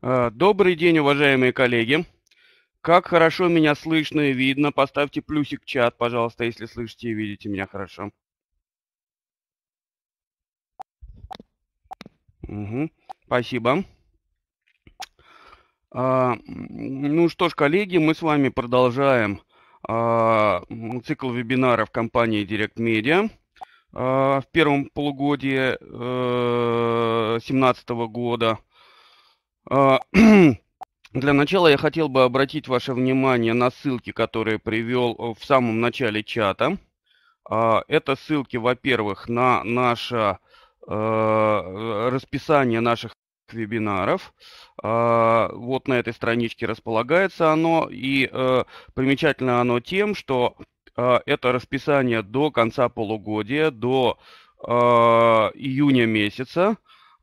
Э, добрый день, уважаемые коллеги. Как хорошо меня слышно и видно. Поставьте плюсик в чат, пожалуйста, если слышите и видите меня хорошо. Угу. Спасибо. А, ну что ж, коллеги, мы с вами продолжаем а, цикл вебинаров компании Direct Media а, в первом полугодии 2017 э, года. А, для начала я хотел бы обратить ваше внимание на ссылки, которые привел э, в самом начале чата. А, это ссылки, во-первых, на наше э, э, расписание наших вебинаров. А, вот на этой страничке располагается оно. И примечательно оно тем, что это расписание до конца полугодия, до июня месяца.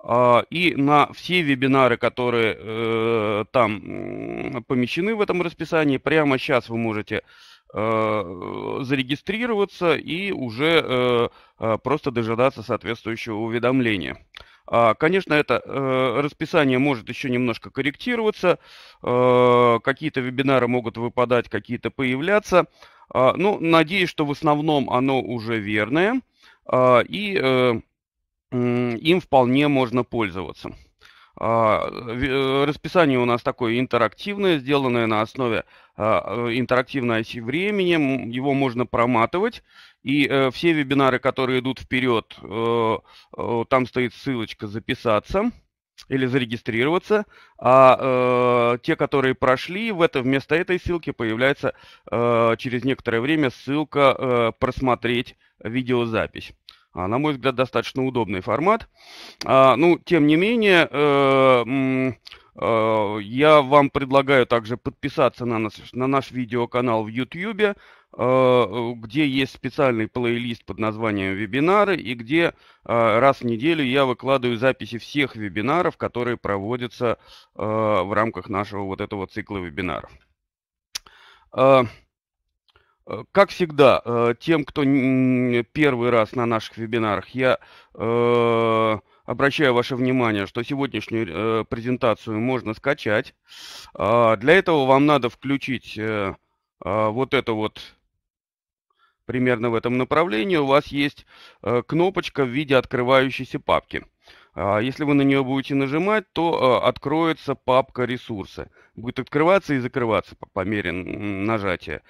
А, и на все вебинары, которые э, там помещены в этом расписании, прямо сейчас вы можете э, зарегистрироваться и уже э, просто дожидаться соответствующего уведомления. А, конечно, это расписание может еще немножко корректироваться, какие-то вебинары могут выпадать, какие-то появляться. А, ну, надеюсь, что в основном оно уже верное. И им вполне можно пользоваться. А, э, расписание у нас такое интерактивное, сделанное на основе а, э, интерактивной оси времени. Его можно проматывать. И э, все вебинары, которые идут вперед, там стоит ссылочка «Записаться» или зарегистрироваться, а э, те, которые прошли, в это, вместо этой ссылки появляется э, через некоторое время ссылка э, «Просмотреть видеозапись». А, на мой взгляд, достаточно удобный формат. А, ну, тем не менее, э, э, я вам предлагаю также подписаться на, нас, на наш видеоканал в YouTube, э, где есть специальный плейлист под названием «Вебинары», и где раз в неделю я выкладываю записи всех вебинаров, которые проводятся в рамках нашего вот этого цикла вебинаров. Э, как всегда, э, тем, кто первый раз на наших вебинарах, я э, обращаю ваше внимание, что сегодняшнюю презентацию можно скачать. А, для этого вам надо включить а, вот это вот примерно в этом направлении. У вас есть кнопочка в виде открывающейся папки. А если вы на нее будете нажимать, то а, откроется папка ресурсы. Будет открываться и закрываться по мере нажатия.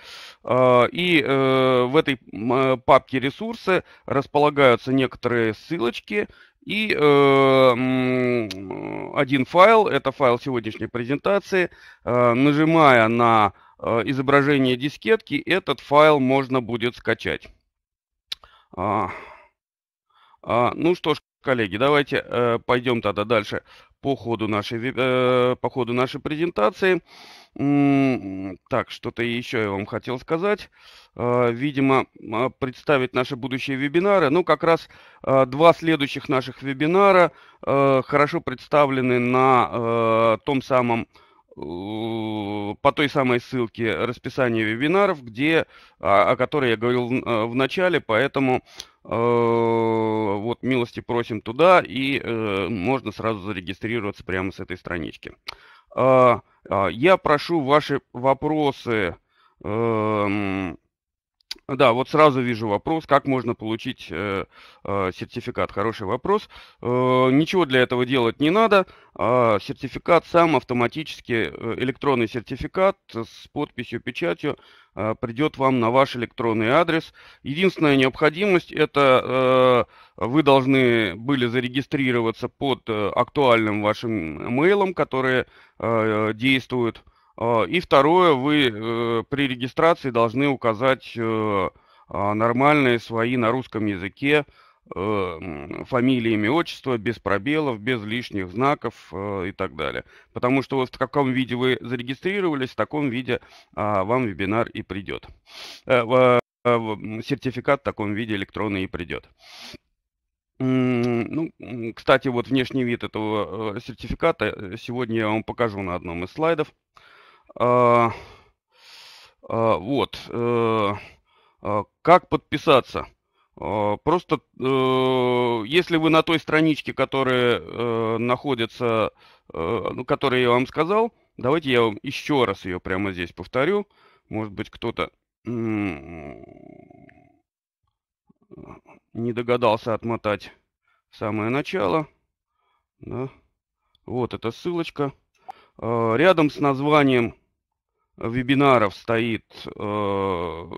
А, и э, в этой э, папке ресурсы располагаются некоторые ссылочки и э, один файл, это файл сегодняшней презентации. Нажимая на изображение дискетки, этот файл можно будет скачать. Ну что ж. Коллеги, давайте э, пойдем тогда дальше по ходу нашей, э, по ходу нашей презентации. М-м, так, что-то еще я вам хотел сказать. Э, видимо, а, представить наши будущие вебинары. Ну, как раз э, два следующих наших вебинара э, хорошо представлены на э, том самом э, по той самой ссылке расписание вебинаров, где, о, а, о которой я говорил э, в начале, поэтому Э, вот милости просим туда, и э, можно сразу зарегистрироваться прямо с этой странички. А, а, я прошу ваши вопросы эм, да, вот сразу вижу вопрос, как можно получить э, э, сертификат. Хороший вопрос. Э, ничего для этого делать не надо. Э, сертификат сам автоматически, э, электронный сертификат с подписью, печатью э, придет вам на ваш электронный адрес. Единственная необходимость это э, вы должны были зарегистрироваться под э, актуальным вашим э, мейлом, которые э, действуют. Э, а, и второе, вы э, при регистрации должны указать э, а, нормальные свои на русском языке э, фамилии, имя, отчество, без пробелов, без лишних знаков и так далее. Потому что вот в каком виде вы зарегистрировались, в таком виде а, вам вебинар и придет. Сертификат в таком виде электронный и придет. Ну, кстати, вот внешний вид этого сертификата сегодня я вам покажу на одном из слайдов. А, а, вот. Э, а, как подписаться? А, просто э, если вы на той страничке, которая э, находится, ну, которую я вам сказал, давайте я вам еще раз ее прямо здесь повторю. Может быть, кто-то не догадался отмотать самое начало. Да. Вот эта ссылочка. А, рядом с названием вебинаров стоит э,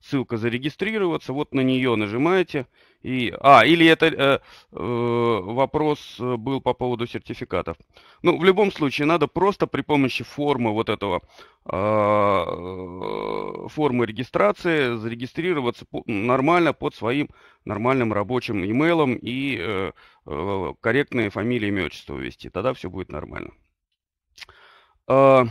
ссылка зарегистрироваться, вот на нее нажимаете. И, а, или это э, э, вопрос э, был по поводу сертификатов. Ну, в любом случае, надо просто при помощи формы вот этого, э, э формы регистрации, зарегистрироваться по, нормально под своим нормальным рабочим имейлом и э, э, корректные фамилии, имя, отчество ввести. Тогда все будет нормально. Э,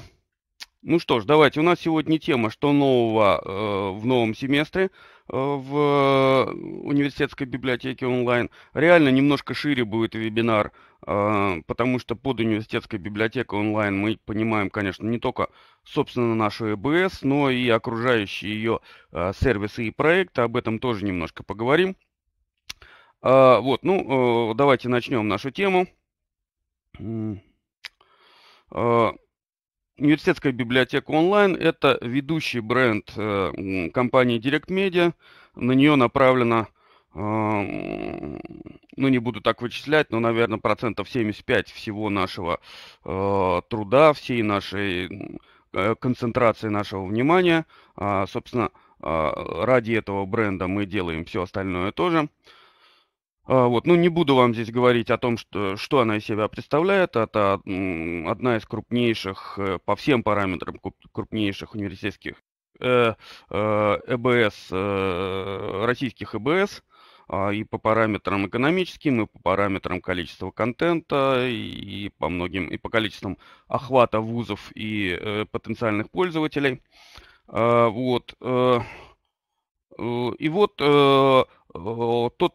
ну что ж, давайте. У нас сегодня тема, что нового э, в новом семестре э, в университетской библиотеке онлайн. Реально немножко шире будет вебинар, э, потому что под университетской библиотекой онлайн мы понимаем, конечно, не только, собственно, нашу ЭБС, но и окружающие ее э, сервисы и проекты. Об этом тоже немножко поговорим. Э, вот, ну, э, давайте начнем нашу тему. Э, Университетская библиотека онлайн – это ведущий бренд э, компании Direct Media. На нее направлено, э, ну не буду так вычислять, но, наверное, процентов 75 всего нашего э, труда, всей нашей концентрации нашего внимания. А, собственно, а, ради этого бренда мы делаем все остальное тоже. А, вот. Ну, не буду вам здесь говорить о том, что, что она из себя представляет. Это одна из крупнейших, э, по всем параметрам, крупнейших университетских э, э, ЭБС, российских ЭБС, а, и по параметрам экономическим, и по параметрам количества контента, и по многим, и по количествам охвата вузов и потенциальных пользователей. А, вот. И вот тот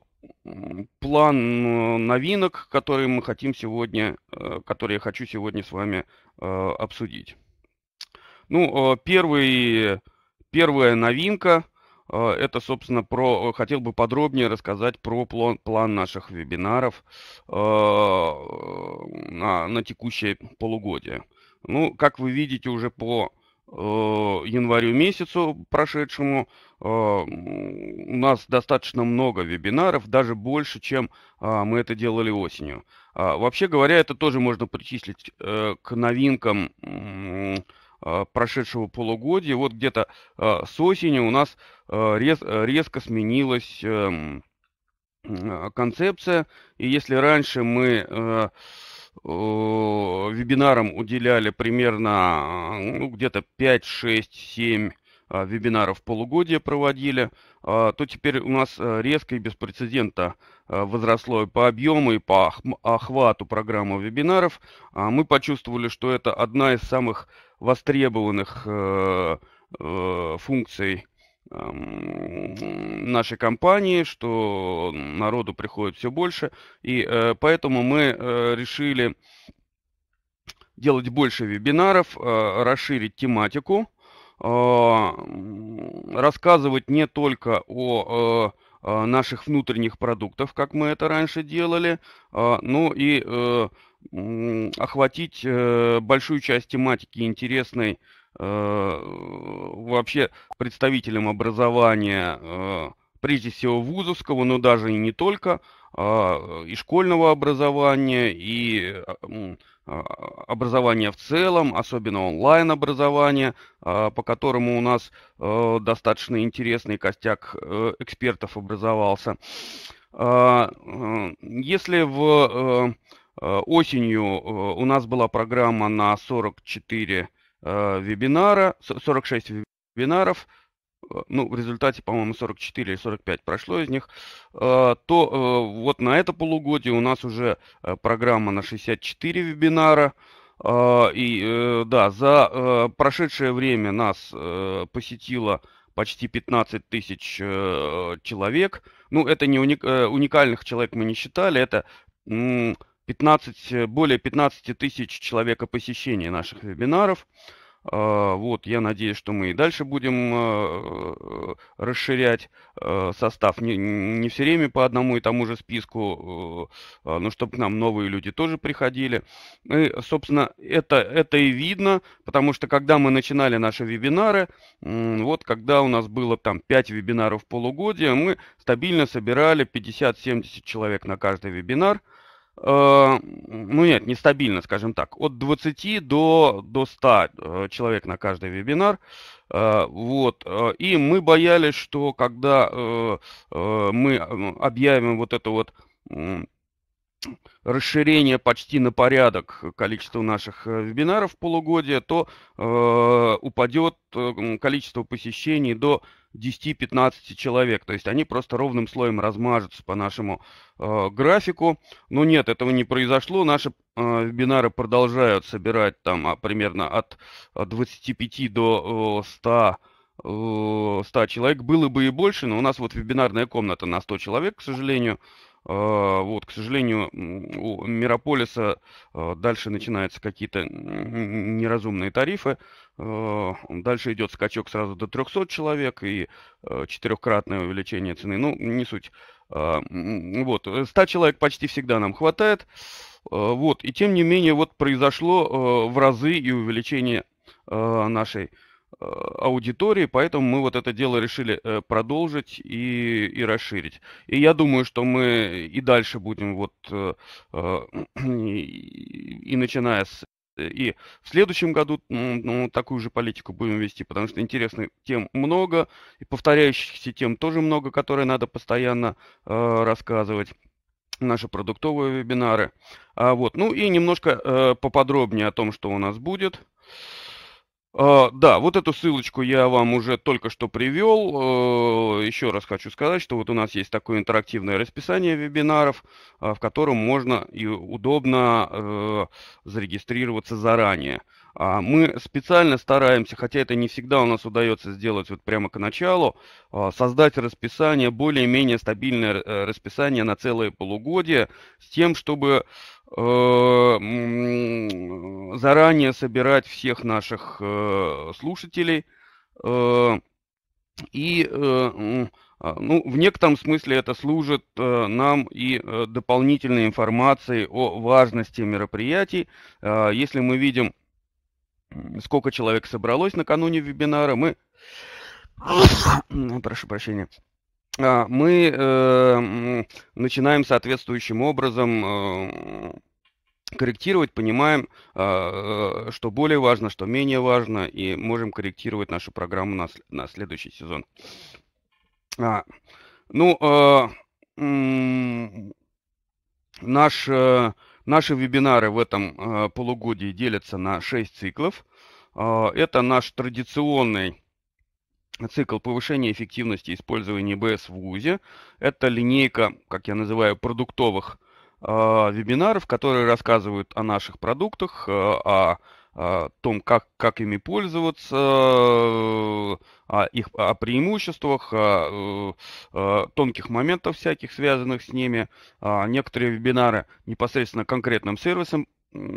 план э, новинок, которые мы хотим сегодня, э, которые я хочу сегодня с вами э, обсудить. Ну, первый, первая новинка – это, собственно, про, хотел бы подробнее рассказать про план, план наших вебинаров на, на текущее полугодие. Ну, как вы видите уже по Э, январю месяцу прошедшему э, у нас достаточно много вебинаров, даже больше, чем а, мы это делали осенью. А, вообще говоря, это тоже можно причислить э, к новинкам а, прошедшего полугодия. Вот где-то с осени у нас резко сменилась эм, концепция, и если раньше мы вебинарам уделяли примерно ну, где-то 5, 6, 7 вебинаров в полугодие проводили, а, то теперь у нас э, резко и без прецедента э, возросло и по объему, и по охвату программы вебинаров. А, мы почувствовали, что это одна из самых востребованных э, функций нашей компании, что народу приходит все больше, и э, поэтому мы э, решили делать больше вебинаров, э, расширить тематику, а, рассказывать не только о э, наших внутренних продуктов, как мы это раньше делали, а, но и э, охватить э, большую часть тематики интересной Э, вообще представителям образования, э, прежде всего вузовского, но даже и не только, а, и школьного образования, и а, а, образования в целом, особенно онлайн-образования, по которому у нас э, достаточно интересный костяк экспертов образовался. Если в осенью у нас была программа на 44 Э, вебинара, 46 вебинаров, э, ну, в результате, по-моему, 44 или 45 прошло из них, э, то вот на это полугодие у нас уже программа на 64 вебинара. И да, за прошедшее время нас посетило почти 15 тысяч человек. Ну, это не уникальных человек мы не считали, это 15, э, более 15 тысяч человека посещений наших вебинаров. А, вот, я надеюсь, что мы и дальше будем э, э, расширять состав не, не все время по одному и тому же списку, но чтобы к нам новые люди тоже приходили. Ну и, собственно, это, это и видно, потому что когда мы начинали наши вебинары, вот когда у нас было там 5 вебинаров в полугодие, мы стабильно собирали 50-70 человек на каждый вебинар – Э, ну нет, нестабильно, скажем так, от 20 до, до 100 э, человек на каждый вебинар. Э, вот. И мы боялись, что когда мы объявим вот это вот расширение почти на порядок количества наших э, вебинаров в полугодие, то э, упадет э, количество посещений до 10-15 человек. То есть они просто ровным слоем размажутся по нашему э, графику. Но нет, этого не произошло. Наши э, вебинары продолжают собирать там а, примерно от 25 э, до э, 100 100 человек было бы и больше, но у нас вот вебинарная комната на 100 человек, к сожалению, а, вот, к сожалению, у Мирополиса а, дальше начинаются какие-то неразумные тарифы. А, дальше идет скачок сразу до 300 человек и четырехкратное увеличение цены. Ну, не суть. Вот, 100 э, человек почти всегда нам хватает. Вот, и тем не менее, вот произошло в разы и увеличение нашей аудитории, поэтому мы вот это дело решили э, продолжить и, и расширить. И я думаю, что мы и дальше будем вот э, э, и, и начиная с и в следующем году ну, такую же политику будем вести, потому что интересных тем много, и повторяющихся тем тоже много, которые надо постоянно э, рассказывать наши продуктовые вебинары. А вот, ну и немножко э, поподробнее о том, что у нас будет. Э, а, да, вот эту ссылочку я вам уже только что привел. Э, Еще раз хочу сказать, что вот у нас есть такое интерактивное расписание вебинаров, а, в котором можно и удобно э, зарегистрироваться заранее. А мы специально стараемся, хотя это не всегда у нас удается сделать вот прямо к началу, создать расписание, более-менее стабильное э, расписание на целое полугодие, с тем, чтобы Э, заранее собирать всех наших э, слушателей э, и а, ну, в некотором смысле это служит нам и дополнительной информацией о важности мероприятий. А, если мы видим, сколько человек собралось накануне вебинара, мы... Прошу прощения. А, мы э, начинаем соответствующим образом э, корректировать, понимаем, а, э, что более важно, что менее важно, и можем корректировать нашу программу на, следующий сезон. А, ну, наш, наши вебинары в этом полугодии делятся на 6 циклов. Это наш традиционный цикл повышения эффективности использования БС в ВУЗе. Это линейка, как я называю, продуктовых э, вебинаров, которые рассказывают о наших продуктах, э, о, о том, как, как ими пользоваться, э, о, их, о преимуществах, о, э, о тонких моментах всяких, связанных с ними. А, некоторые вебинары непосредственно конкретным сервисам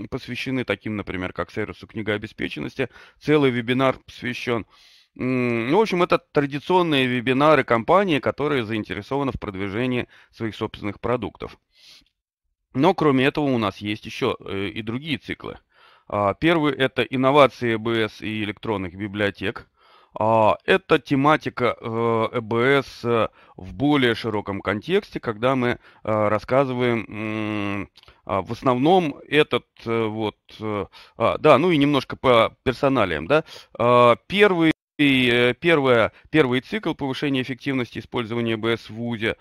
посвящены, таким, например, как сервису книгообеспеченности. Целый вебинар посвящен ну, в общем, это традиционные вебинары компании, которые заинтересованы в продвижении своих собственных продуктов. Но кроме этого у нас есть еще э, и другие циклы. А, первый – это инновации ЭБС и электронных библиотек. А, это тематика э, ЭБС э, в более широком контексте, когда мы рассказываем а, в основном этот вот, да, ну и немножко по персоналиям, да. Первый и э, первое, первый цикл повышения эффективности использования БС в ВУЗе э,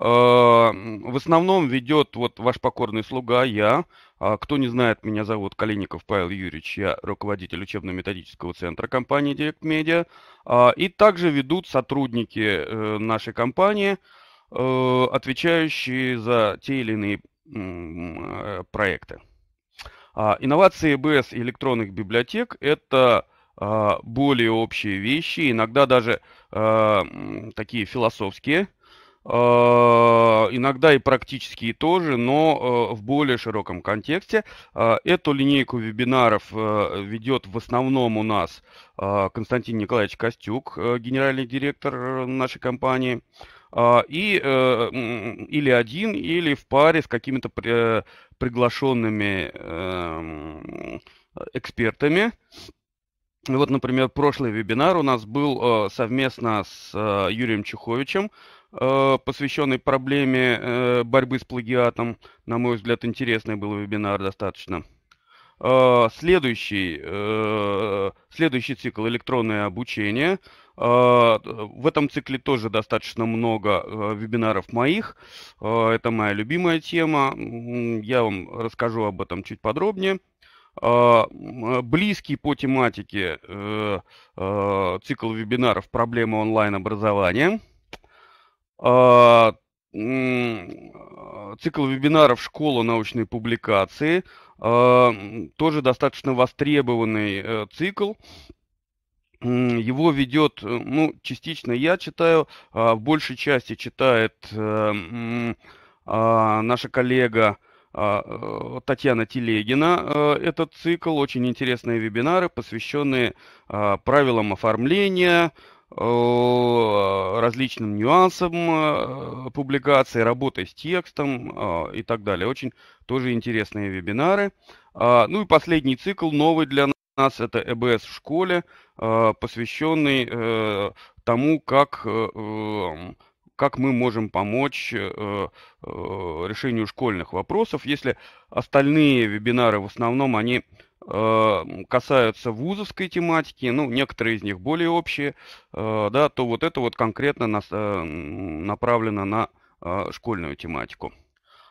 в основном ведет вот ваш покорный слуга, я. А, кто не знает, меня зовут Калиников Павел Юрьевич, я руководитель учебно-методического центра компании Direct Media. А, и также ведут сотрудники э, нашей компании, отвечающие за те или иные проекты. А, инновации БС электронных библиотек – это а, более общие вещи, иногда даже а, такие философские, а, иногда и практические тоже, но в более широком контексте. Эту линейку вебинаров ведет в основном у нас Константин Николаевич Костюк, генеральный директор э, нашей компании. И э, или один, или в паре с какими-то приглашенными эм, экспертами. Ну вот, например, прошлый вебинар у нас был э, совместно с э, Юрием Чуховичем, э, посвященный проблеме борьбы с плагиатом. На мой взгляд, интересный был вебинар достаточно. следующий, следующий цикл «Электронное обучение». в этом цикле тоже достаточно много вебинаров моих. это моя любимая тема. Я вам расскажу об этом чуть подробнее. А, а, близкий по тематике э, э, цикл вебинаров «Проблемы онлайн-образования», а, э, цикл вебинаров «Школа научной публикации», тоже достаточно востребованный цикл. Его ведет, ну, частично я читаю, в большей части читает наша коллега а, э, Татьяна Телегина э, этот цикл. Очень интересные вебинары, посвященные а, правилам оформления, э, различным нюансам публикации, работой с текстом и так далее. Очень тоже интересные вебинары. А, ну и последний цикл, новый для нас, это ЭБС в школе, посвященный тому, как как мы можем помочь э, э, решению школьных вопросов, если остальные вебинары в основном они э, касаются вузовской тематики, ну, некоторые из них более общие, да, то вот это вот конкретно нас, направлено на школьную тематику.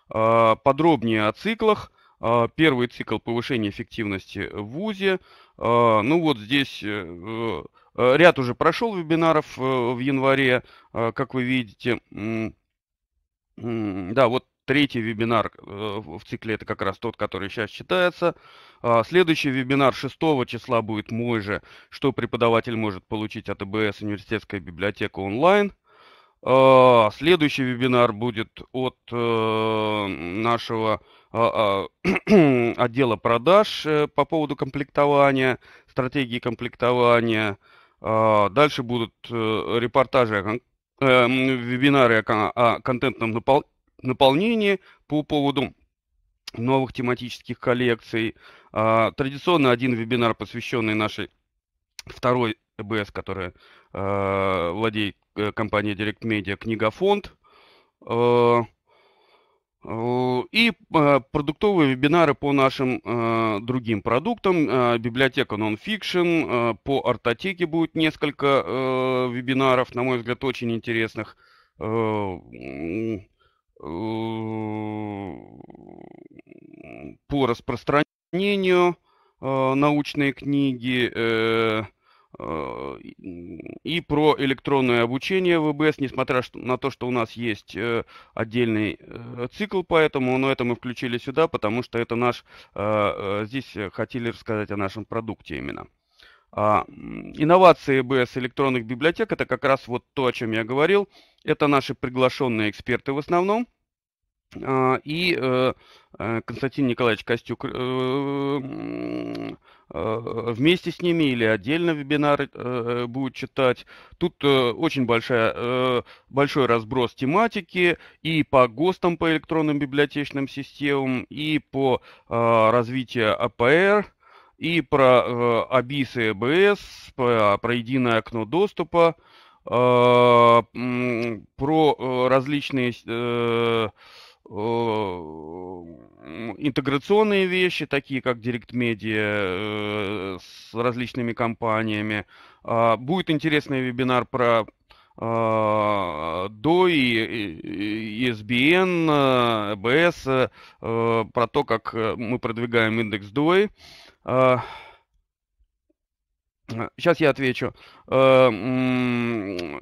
А, подробнее о циклах. А, первый цикл повышения эффективности в ВУЗе. А, ну вот здесь Э, ряд уже прошел вебинаров э, в январе, э, как вы видите. Да, вот третий вебинар в цикле, это как раз тот, который сейчас читается. А, следующий вебинар 6 числа будет мой же, что преподаватель может получить от АБС университетская библиотека онлайн. А, следующий вебинар будет от нашего а, отдела продаж по поводу комплектования, стратегии комплектования. А, дальше будут э, репортажи, эм, вебинары о контентном наполнении по поводу новых тематических коллекций. А, традиционно один вебинар, посвященный нашей второй ЭБС, которая э, владеет э, компанией Direct Media, книгофонд. А, и а, продуктовые вебинары по нашим а, другим продуктам. А, библиотека Nonfiction, по артотеке будет несколько вебинаров, на мой взгляд, очень интересных. По распространению научные книги, э, Э, и про электронное обучение ВБС, несмотря на то, что у нас есть э, отдельный э, цикл по этому, но это мы включили сюда, потому что это наш, здесь хотели рассказать о нашем продукте именно. А, инновации БС электронных библиотек – это как раз вот то, о чем я говорил. Это наши приглашенные эксперты в основном – а, и э, э, Константин Николаевич Костюк э, вместе с ними или отдельно вебинары э, будут читать. Тут очень большая, большой разброс тематики и по ГОСТам, по электронным библиотечным системам, и по а, развитию АПР, и про АБИС и ЭБС, про единое окно доступа, а, про различные Э, интеграционные вещи, такие как Direct Media э, с различными компаниями. А, будет интересный вебинар про а, до ESBN, БС, э, про то, как мы продвигаем индекс DOI. Сейчас а, я отвечу.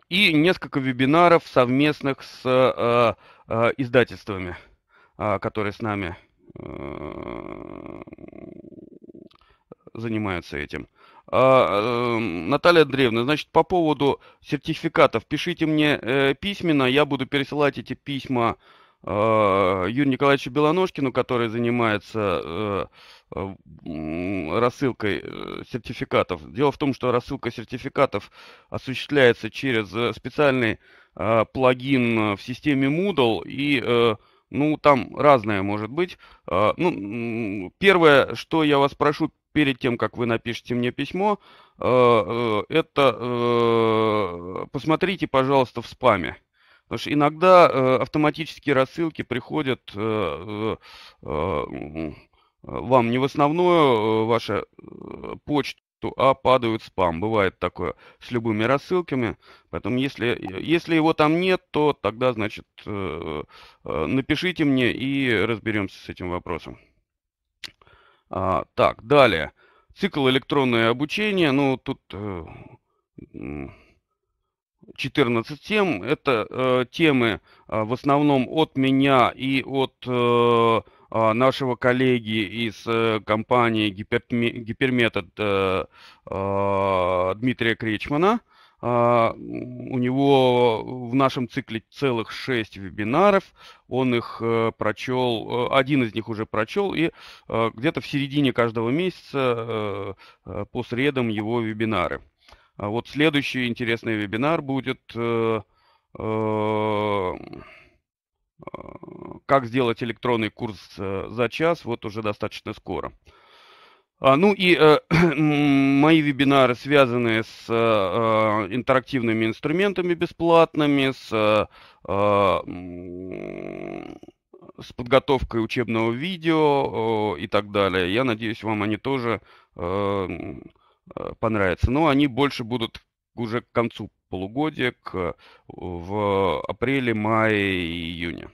И несколько вебинаров совместных с Э, издательствами, э, которые с нами э, занимаются этим. А, э, Наталья Андреевна, значит, по поводу сертификатов. Пишите мне э, письменно, я буду пересылать эти письма а, Юрию Николаевичу Белоножкину, который занимается э, э, рассылкой э, сертификатов. Дело в том, что рассылка сертификатов осуществляется через специальный а, плагин в системе Moodle, и ну, там разное может быть. А, ну, первое, что я вас прошу перед тем, как вы напишете мне письмо, это посмотрите, пожалуйста, в спаме Потому что иногда э, автоматические рассылки приходят э, э, вам не в основную э, вашу э, почту, а падают спам. Бывает такое с любыми рассылками. Поэтому если, э, если его там нет, то тогда, значит, напишите мне и разберемся с этим вопросом. А, так, далее. Цикл электронное обучение. Ну, тут 14 тем. Это э, темы э, в основном от меня и от э, а, нашего коллеги из э, компании Гиперметод э, э, Дмитрия Кречмана. Uh, у него в нашем цикле целых шесть вебинаров. Он их uh, прочел, э, один из них уже прочел, и uh, где-то в середине каждого месяца по средам его вебинары. А вот следующий интересный вебинар будет э, э, как сделать электронный курс э, за час, вот уже достаточно скоро. А, ну и мои вебинары связаны с интерактивными инструментами бесплатными, с, с подготовкой учебного видео и так далее. Я надеюсь, вам они тоже Э, понравится. Но они больше будут уже к концу полугодия, к, в апреле, мае июне.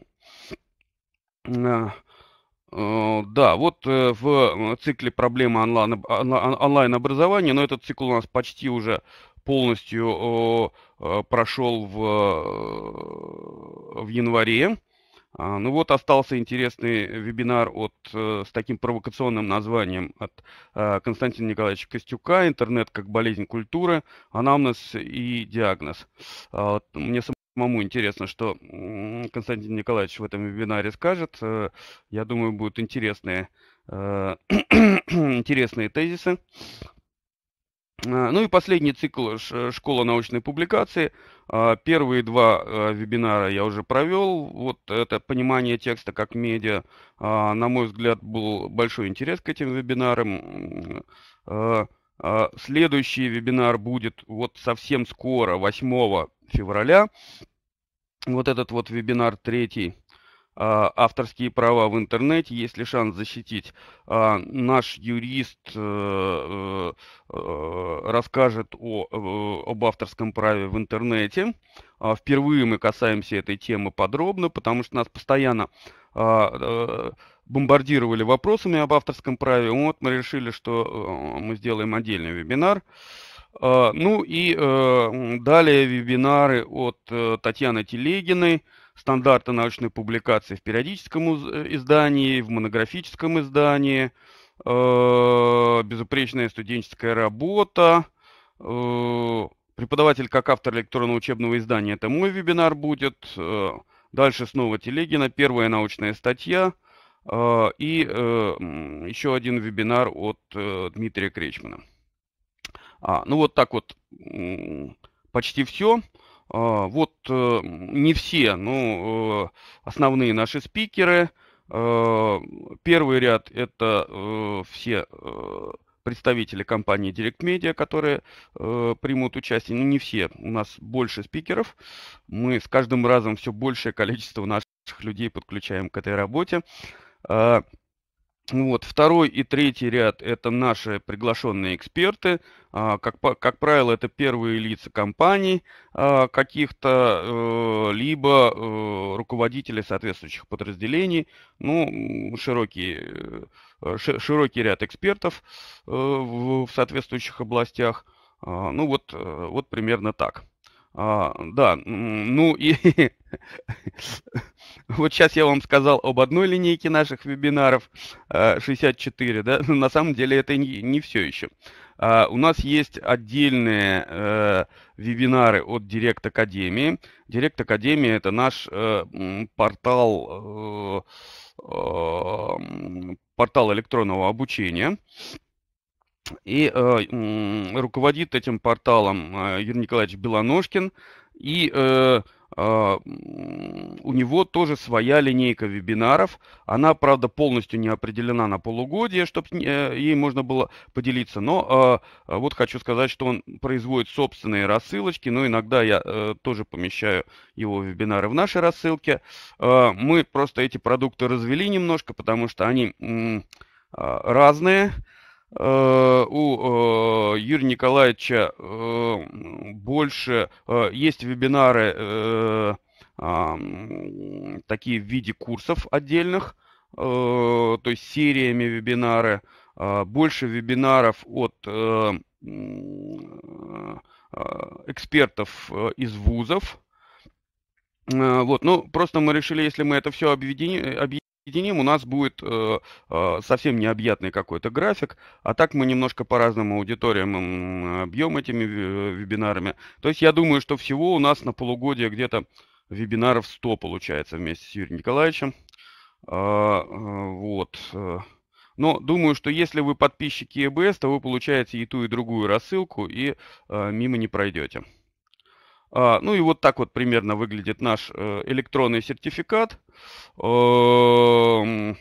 Э, э, да, вот в цикле проблемы онлайн-образования, но этот цикл у нас почти уже полностью прошел в, в январе. А, ну вот остался интересный э, вебинар от, э, с таким провокационным названием от э, Константина Николаевича Костюка «Интернет как болезнь культуры. Анамнез и диагноз». А мне самому интересно, что Константин Николаевич в этом вебинаре скажет. Я думаю, будут интересные, интересные тезисы. Э, ну и последний цикл «Школа научной публикации». Э, первые два э, вебинара я уже провел. Вот это понимание текста как медиа, на мой взгляд, был большой интерес к этим вебинарам. Следующий вебинар будет вот совсем скоро, 8 февраля. Вот этот вот вебинар третий а, авторские права в интернете, есть ли шанс защитить. А, наш юрист э, э, э, расскажет о, об авторском праве в интернете. А, впервые мы касаемся этой темы подробно, потому что нас постоянно бомбардировали вопросами об авторском праве. Вот мы решили, что мы сделаем отдельный вебинар. Ну и далее вебинары от Татьяны Телегиной – стандарты научной публикации в периодическом э, издании, в монографическом издании, э, безупречная студенческая работа, э, преподаватель как автор электронного учебного издания, это мой вебинар будет, дальше снова Телегина, первая научная статья и еще один вебинар от Дмитрия Кречмана. А, ну вот так вот почти все. А, вот э, не все, но э, основные наши спикеры. Э, первый ряд – это все представители компании Direct Media, которые примут участие. Ну, не все. У нас больше спикеров. Мы с каждым разом все большее количество наших людей подключаем к этой работе. А, вот, второй и третий ряд – это наши приглашенные эксперты. А, как, как правило, это первые лица компаний а, каких-то, э, либо э, руководители соответствующих подразделений. Ну, широкий, э, широкий ряд экспертов в соответствующих областях. А, ну, вот, вот примерно так. А, да, ну и вот сейчас я вам сказал об одной линейке наших вебинаров 64, а, да, на самом деле это не, не все еще. А, у нас есть отдельные э, вебинары от Директ Академии. Директ Академия это наш э, портал, э, э портал электронного обучения. И э, руководит этим порталом э, Юрий Николаевич Белоножкин. И э, э, у него тоже своя линейка вебинаров. Она, правда, полностью не определена на полугодие, чтобы э, ей можно было поделиться. Но э, вот хочу сказать, что он производит собственные рассылочки. Но иногда я э, тоже помещаю его вебинары в наши рассылки. Э, мы просто эти продукты развели немножко, потому что они э, разные. Э, у э, Юрия Николаевича э, больше есть вебинары такие в виде курсов отдельных, то есть сериями вебинары, больше вебинаров от экспертов из вузов. Вот, ну просто мы решили, если мы это все объединим, объединим, у нас будет э, э, совсем необъятный какой-то график, а так мы немножко по разным аудиториям бьем этими вебинарами. То есть я думаю, что всего у нас на полугодие где-то вебинаров 100 получается вместе с Юрием Николаевичем. А, э, вот. Э. Но думаю, что если вы подписчики ЕБС, то вы получаете и ту, и другую рассылку, и э, мимо не пройдете. А, ну и вот так вот примерно выглядит наш э, электронный сертификат. Эм,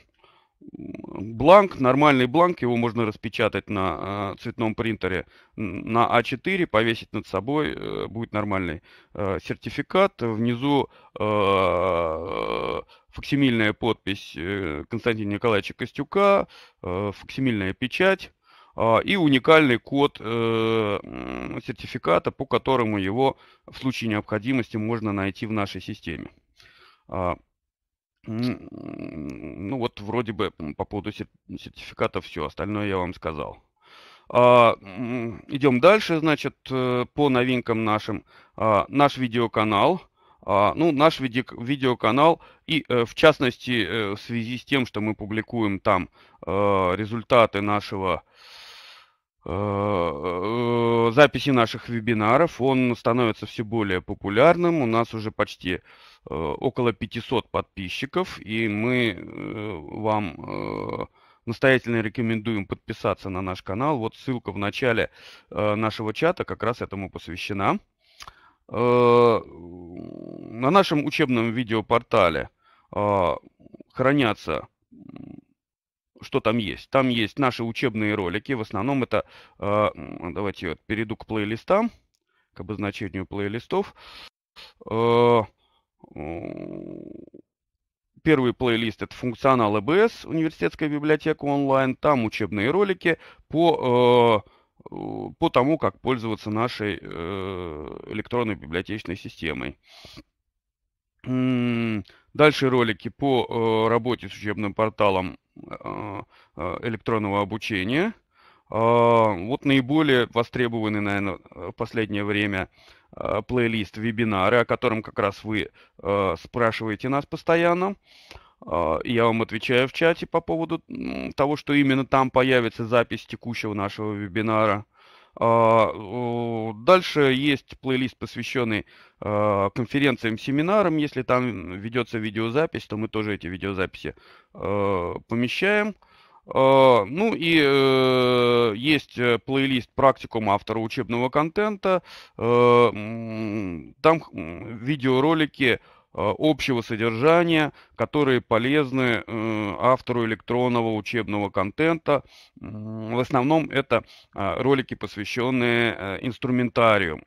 бланк, нормальный бланк, его можно распечатать на э, цветном принтере на А4, повесить над собой, э, будет нормальный сертификат. Внизу факсимильная подпись Константина Николаевича Костюка, факсимильная печать а, и уникальный код э, сертификата, по которому его в случае необходимости можно найти в нашей системе. А, ну вот вроде бы по поводу сертификата все, остальное я вам сказал. А, идем дальше, значит, э, по новинкам нашим. Наш видеоканал – ну, наш видеоканал, и э, в частности в связи с тем, что мы публикуем там результаты нашего Э, э, записи наших вебинаров. Он становится все более популярным. У нас уже почти э, около 500 подписчиков, и мы вам настоятельно рекомендуем подписаться на наш канал. Вот ссылка в начале нашего чата как раз этому посвящена. На нашем учебном видеопортале хранятся что там есть? Там есть наши учебные ролики. В основном это... А, давайте я вот перейду к плейлистам, к обозначению плейлистов. А, первый плейлист это функционал ЭБС, университетская библиотека онлайн. Там учебные ролики по... А, по тому, как пользоваться нашей э, электронной библиотечной системой. Дальше ролики по э, работе с учебным порталом э, э, электронного обучения. А, вот наиболее востребованный, наверное, в последнее время плейлист вебинары, о котором как раз вы спрашиваете нас постоянно. А, я вам отвечаю в чате по поводу того, что именно там появится запись текущего нашего вебинара – а, дальше есть плейлист, посвященный а, конференциям, семинарам. Если там ведется видеозапись, то мы тоже эти видеозаписи а, помещаем. Ну и э, есть э, плейлист практикум автора учебного контента. Там видеоролики Э, общего содержания, которые полезны э, автору электронного учебного контента. В основном это а, ролики, посвященные э, инструментарию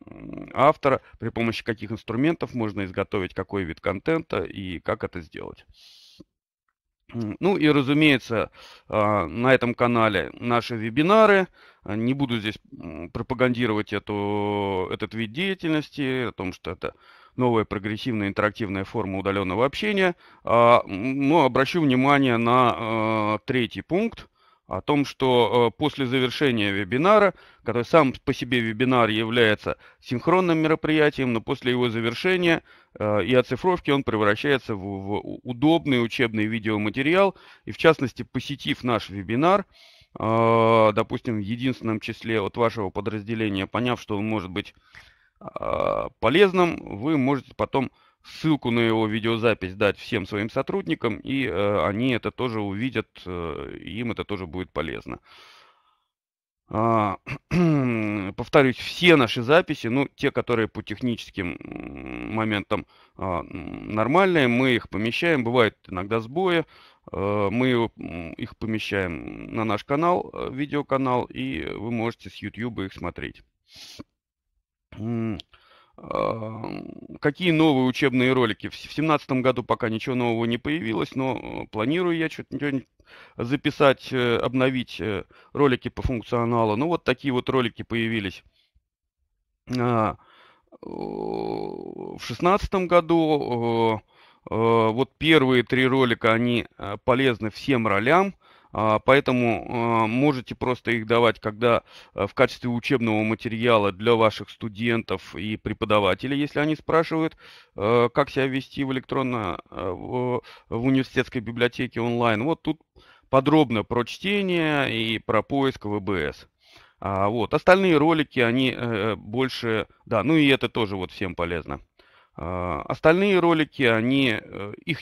автора, при помощи каких инструментов можно изготовить какой вид контента и как это сделать. Ну и, разумеется, а, на этом канале наши вебинары. Не буду здесь пропагандировать эту, этот вид деятельности, о том, что это новая прогрессивная интерактивная форма удаленного общения. А, но обращу внимание на э, третий пункт о том, что э, после завершения вебинара, который сам по себе вебинар является синхронным мероприятием, но после его завершения э, и оцифровки он превращается в удобный учебный видеоматериал. И в частности, посетив наш вебинар, допустим, в единственном числе от вашего подразделения, поняв, что он может быть а, полезным. Вы можете потом ссылку на его видеозапись дать всем своим сотрудникам, и э, они это тоже увидят, э, им это тоже будет полезно. А, повторюсь, все наши записи, ну, те, которые по техническим моментам а, нормальные, мы их помещаем, бывают иногда сбои, э, мы их помещаем на наш канал, видеоканал, и вы можете с YouTube их смотреть. А, какие новые учебные ролики? В 2017 году пока ничего нового не появилось, но планирую я что-нибудь записать, э, обновить э, ролики по функционалу. Ну, вот такие вот ролики появились. А, в 2016 году э, вот первые три ролика, они полезны всем ролям. А, поэтому а, можете просто их давать, когда э, в качестве учебного материала для ваших студентов и преподавателей, если они спрашивают, э, как себя вести в электронно э, в университетской библиотеке онлайн. Вот тут подробно про чтение и про поиск ВБС. А, вот. Остальные ролики, они больше... Да, ну и это тоже вот всем полезно. А, остальные ролики, они, э, их,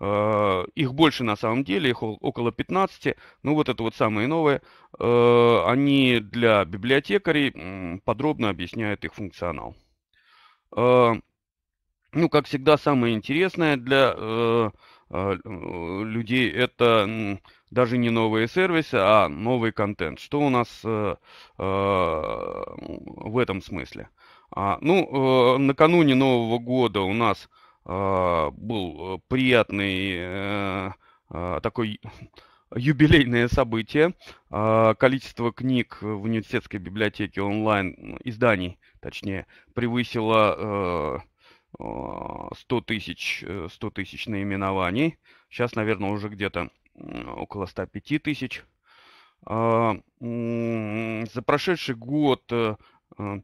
а, их больше на самом деле, их около 15. Ну вот это вот самые новые. Э, они для библиотекарей подробно объясняют их функционал. Э, ну, как всегда, самое интересное для а, людей это даже не новые сервисы, а новый контент. Что у нас в этом смысле? А, ну, э, накануне Нового года у нас а, э, был приятный э, э, такой юбилейное событие. Э, количество книг в университетской библиотеке онлайн изданий, точнее, превысило э, 100 тысяч 100 э, тысяч наименований. Сейчас, наверное, уже где-то около 105 тысяч. За прошедший год э, э,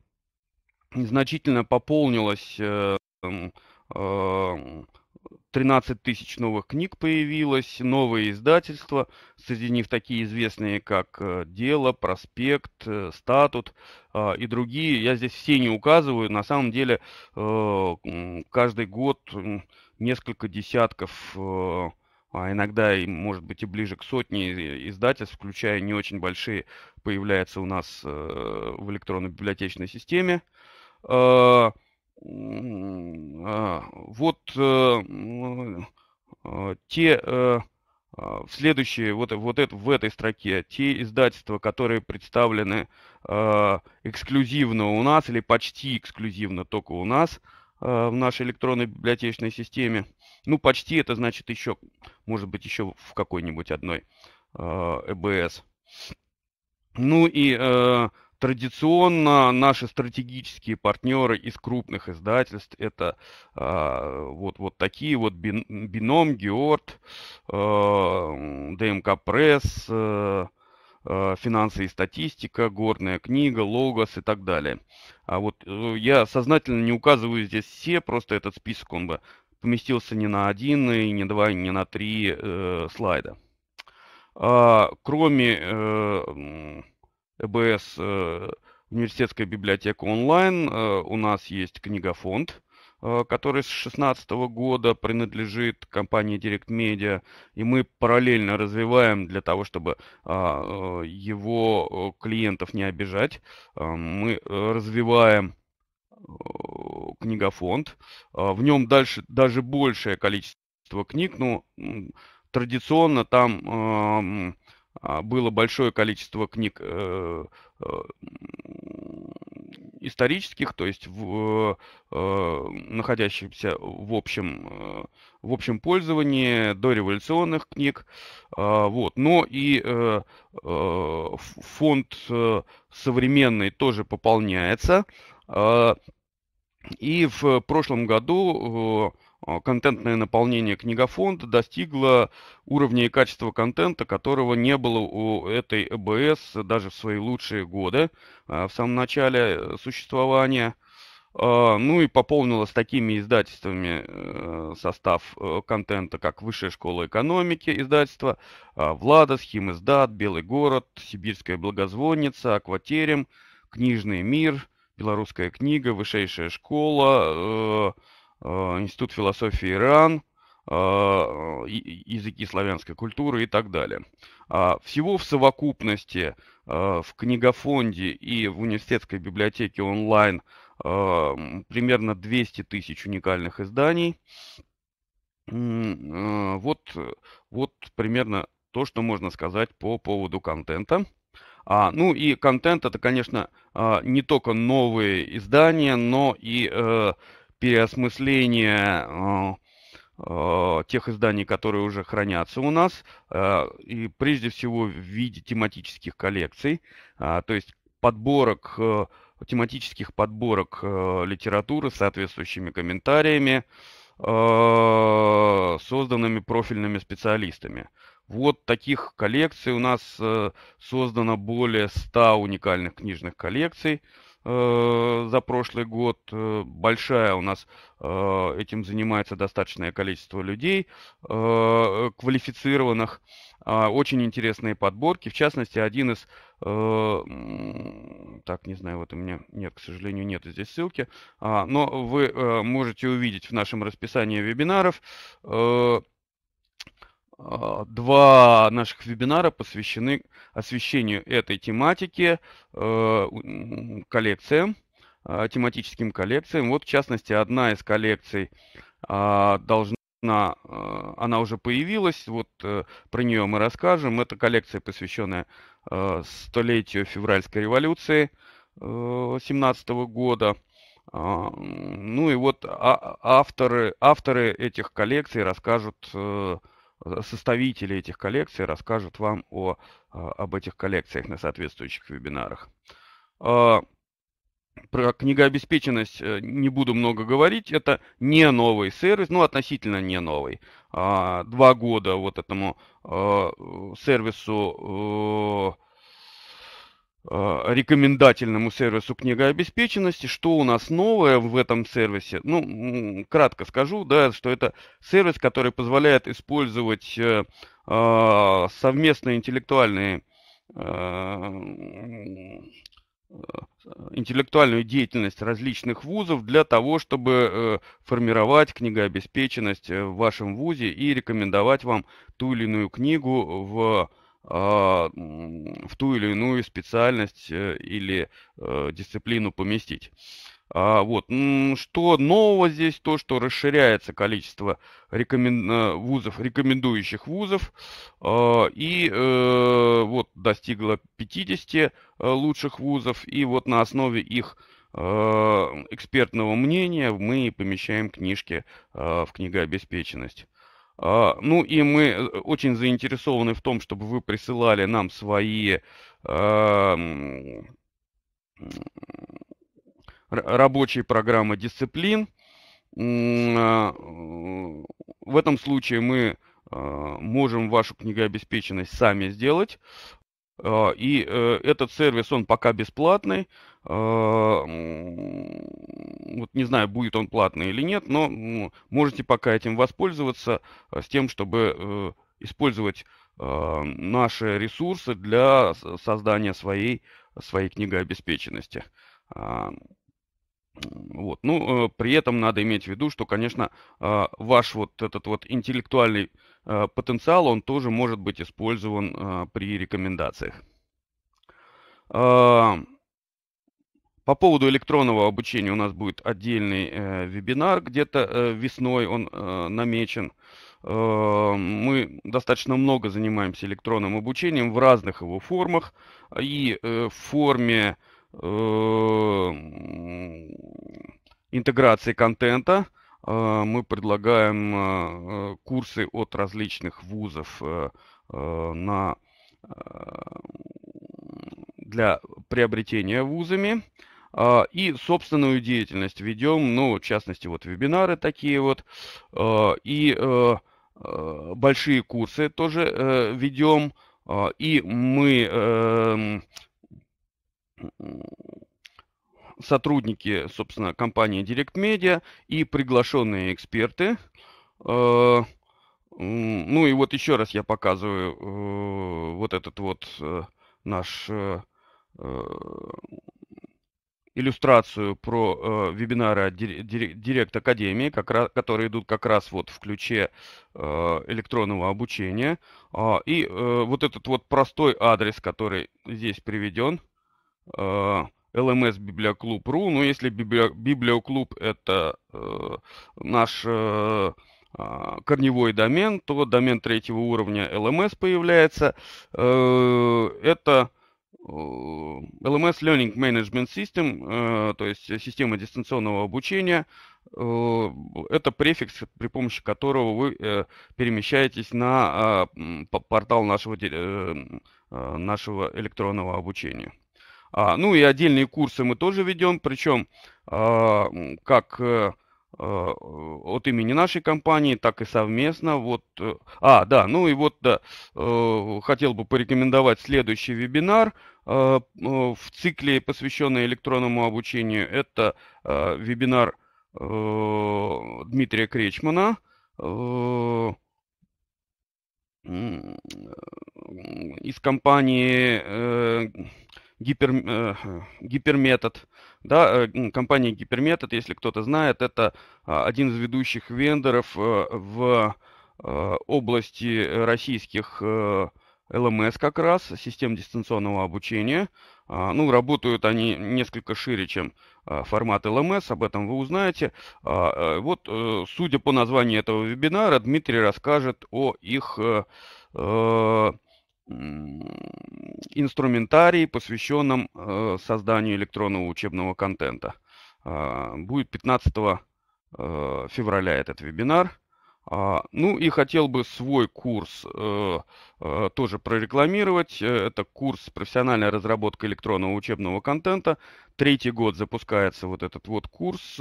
значительно пополнилось, 13 э, э, тысяч новых книг появилось, новые издательства, среди них такие известные, как э, «Дело», «Проспект», «Статут» а, и другие. Я здесь все не указываю. На самом деле каждый год несколько десятков а иногда, и, может быть, и ближе к сотне издательств, включая не очень большие, появляется у нас э, в электронной библиотечной системе. А, а, вот э, а, те э, в следующей, вот, вот это, в этой строке, те издательства, которые представлены э, эксклюзивно у нас или почти эксклюзивно только у нас э, в нашей электронной библиотечной системе, ну, почти это значит еще, может быть, еще в какой-нибудь одной а, ЭБС. Ну и э, традиционно наши стратегические партнеры из крупных издательств это э, вот, вот такие вот Бином, Георд, э, ДМК Пресс, э, э, финансы и статистика, горная книга, логос и так далее. А вот э, я сознательно не указываю здесь все, просто этот список он бы поместился не на один, и не два, не на три э, слайда. А, кроме э, ЭБС э, университетская библиотека онлайн, э, у нас есть книгофонд, э, который с 2016 года принадлежит компании Direct Media, и мы параллельно развиваем для того, чтобы а, э, его э, клиентов не обижать. Э, мы э, развиваем Э, книгофонд. Э, в нем дальше даже большее количество книг, но ну, традиционно там эм, а, было большое количество книг э, исторических, то есть в, находящихся в общем, в общем пользовании, дореволюционных книг. Вот. Но и фонд современный тоже пополняется. И в э, прошлом году э, э, контентное наполнение книгофонда достигло уровня и качества контента, которого не было у этой ЭБС даже в свои лучшие годы, в самом начале существования. Ну и пополнилось такими издательствами состав контента, как Высшая школа экономики издательства, Влада, Схим издат, Белый город, Сибирская благозвонница, Акватерем, Книжный мир – белорусская книга, Высшая школа, э, э, институт философии Иран, э, языки славянской культуры и так далее. А всего в совокупности в книгофонде и в университетской библиотеке онлайн примерно 200 тысяч уникальных изданий. Вот, вот примерно то, что можно сказать по поводу контента. А, ну и контент это, конечно, а, не только новые издания, но и э, переосмысление э, тех изданий, которые уже хранятся у нас, э, и прежде всего в виде тематических коллекций, э, то есть подборок, э, тематических подборок э, литературы с соответствующими комментариями, э, созданными профильными специалистами. Вот таких коллекций у нас э, создано более 100 уникальных книжных коллекций э, за прошлый год. Э, большая у нас этим занимается достаточное количество людей, квалифицированных. А, очень интересные подборки. В частности, один из... Так, не знаю, вот у меня нет, к сожалению, нет здесь ссылки. А, но вы можете увидеть в нашем расписании вебинаров а, два наших вебинара посвящены освещению этой тематики, э, коллекциям, а, тематическим коллекциям. Вот, в частности, одна из коллекций а, должна она, уже появилась, вот э, про нее мы расскажем. Это коллекция, посвященная э, столетию февральской революции 17 года. Ну и вот авторы, авторы этих коллекций расскажут Э, составители этих коллекций расскажут вам о, а, об этих коллекциях на соответствующих вебинарах. А, про книгообеспеченность э, не буду много говорить. Это не новый сервис, ну, относительно не новый. А, два года вот этому э, сервису Э, рекомендательному сервису книга обеспеченности Что у нас новое в этом сервисе? Ну, кратко скажу, да, что это сервис, который позволяет использовать э, э совместные интеллектуальные э, э, интеллектуальную деятельность различных вузов для того, чтобы формировать книгообеспеченность в вашем вузе и рекомендовать вам ту или иную книгу в а, в ту или иную специальность э, или э, дисциплину поместить. А вот. Что нового здесь, то, что расширяется количество рекомен... Э, вузов, рекомендующих вузов, а, и вот достигло 50 лучших вузов, и вот на основе их экспертного мнения мы помещаем книжки в книгообеспеченность. А, ну и мы э, очень заинтересованы в том, чтобы вы присылали нам свои рабочие программы дисциплин. А, в этом случае мы а, можем вашу книгообеспеченность сами сделать. А, и э, этот сервис, он пока бесплатный. А, вот не знаю, будет он платный или нет, но можете пока этим воспользоваться э, с тем, чтобы э, использовать а, наши ресурсы для создания своей, своей книги обеспеченности. Вот. Ну, при этом надо иметь в виду, что, конечно, ваш вот этот вот интеллектуальный Э, потенциал, он тоже может быть использован э, при рекомендациях. Э, по поводу электронного обучения у нас будет отдельный вебинар, где-то весной он намечен. мы достаточно много занимаемся электронным обучением в разных его формах. И в форме интеграции контента, Э, мы предлагаем э, э, курсы от различных вузов на, для приобретения вузами. И собственную деятельность ведем, ну, в частности, вот вебинары такие вот, и большие курсы тоже ведем, и мы эм, сотрудники, собственно, компании Direct Media и приглашенные эксперты. Э, ну и вот еще раз я показываю э, вот этот вот э, наш иллюстрацию про э, вебинары от Директ Академии, как раз, которые идут как раз вот в ключе э, электронного обучения. Э, и э, вот этот вот простой адрес, который здесь приведен, э, LMS эм Библиоклуб.ру. Но ну, если библиоклуб – это э, наш э, а, корневой домен, то домен третьего уровня LMS эм появляется. Э, это LMS э, эм Learning Management System, э, то есть система дистанционного обучения, э, это префикс, при помощи которого вы перемещаетесь на а, портал нашего, а, нашего электронного обучения. А, ну и отдельные курсы мы тоже ведем, причем а, как э, а, от имени нашей компании, так и совместно. Вот, э, а, да, ну и вот да, э, хотел бы порекомендовать следующий вебинар а, в цикле, посвященный электронному обучению. Это а, вебинар Дмитрия Кречмана из компании гипер, э, гиперметод. Да, э, компания гиперметод, если кто-то знает, это а, один из ведущих вендоров э, в области российских ЛМС как раз, систем дистанционного обучения. А, ну, работают они несколько шире, чем а, формат ЛМС, об этом вы узнаете. Вот, судя по названию этого вебинара, Дмитрий расскажет о их инструментарий, посвященном э, созданию электронного учебного контента. А, будет 15 э, февраля этот вебинар. А, ну и хотел бы свой курс э, тоже прорекламировать. Это курс «Профессиональная разработка электронного учебного контента». Третий год запускается вот этот вот курс,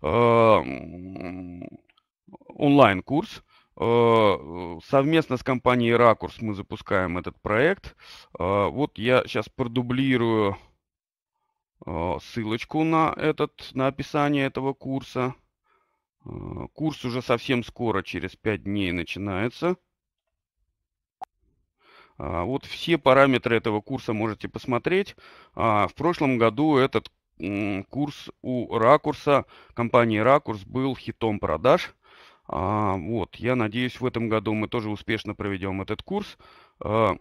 онлайн-курс. Э, совместно с компанией «Ракурс» мы запускаем этот проект. Э, вот я сейчас продублирую э, ссылочку на, этот, на описание этого курса. Курс уже совсем скоро, через 5 дней начинается. Вот все параметры этого курса можете посмотреть. В прошлом году этот курс у Ракурса, компании Ракурс, был хитом продаж – а, вот, я надеюсь, в этом году мы тоже успешно проведем этот курс. А,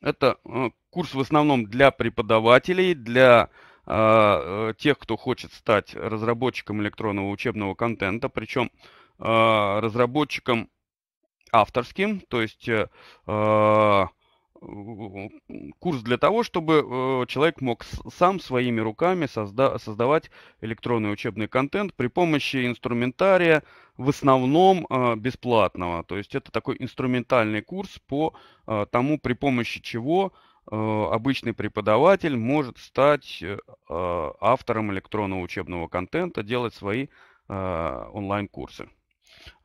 это а, курс в основном для преподавателей, для а, э, тех, кто хочет стать разработчиком электронного учебного контента, причем а, разработчиком авторским, то есть э, а, курс для того, чтобы э, человек мог сам своими руками созда создавать электронный учебный контент при помощи инструментария, в основном э, бесплатного. То есть это такой инструментальный курс по э, тому, при помощи чего обычный преподаватель может стать автором электронного учебного контента, делать свои онлайн-курсы.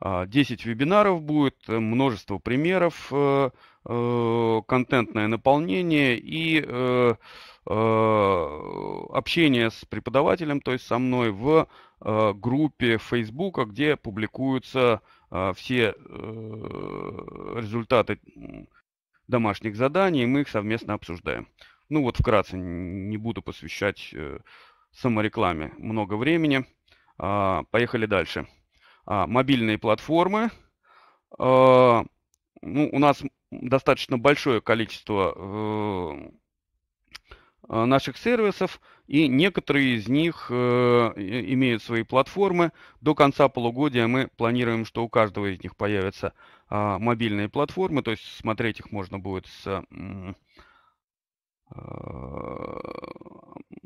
10 а, вебинаров будет, множество примеров Э, контентное наполнение и э, э, общение с преподавателем, то есть со мной в группе Фейсбука, где публикуются все результаты домашних заданий, и мы их совместно обсуждаем. Ну вот вкратце, не буду посвящать саморекламе много времени. А, поехали дальше. А, мобильные платформы. А, ну, у нас достаточно большое количество э, э, наших сервисов, и некоторые из них э, имеют свои платформы. До конца полугодия мы планируем, что у каждого из них появятся а, мобильные платформы, то есть смотреть их можно будет с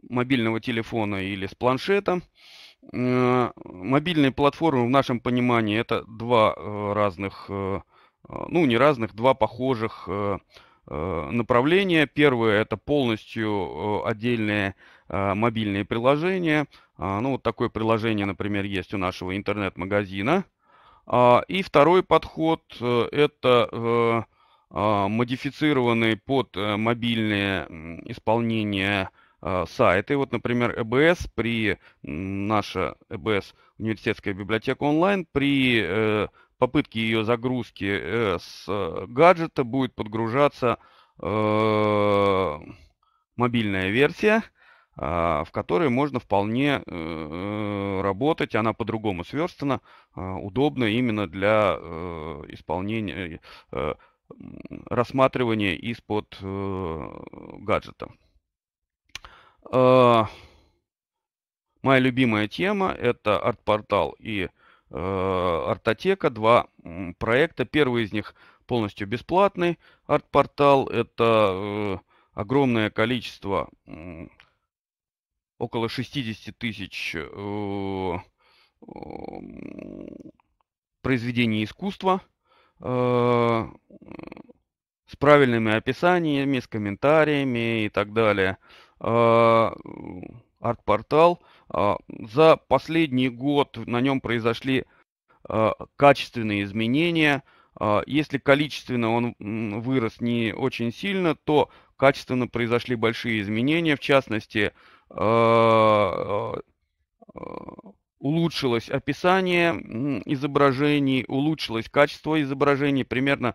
мобильного телефона или с планшета. Мобильные платформы в нашем понимании это два разных Э, ну, не разных, два похожих э, э, направления. Первое – это полностью отдельные мобильные приложения. А, ну, вот такое приложение, например, есть у нашего интернет-магазина. А, и второй подход – это а, модифицированные под мобильные исполнения сайты. Вот, например, ЭБС при наша ЭБС университетская библиотека онлайн при попытки ее загрузки э, с э, гаджета будет подгружаться э, мобильная версия, а, в которой можно вполне работать. Она по-другому сверстана, а, удобна именно для исполнения рассматривания из-под гаджета. А, моя любимая тема – это арт-портал и э, Э, Артотека, два проекта. Первый из них полностью бесплатный арт-портал. Это э, огромное количество, около 60 тысяч э, произведений искусства с правильными описаниями, с комментариями и так далее. Арт-портал – а, за последний год на нем произошли а, качественные изменения. А, если количественно он вырос не очень сильно, то качественно произошли большие изменения. В частности, улучшилось описание изображений, улучшилось качество изображений. Примерно,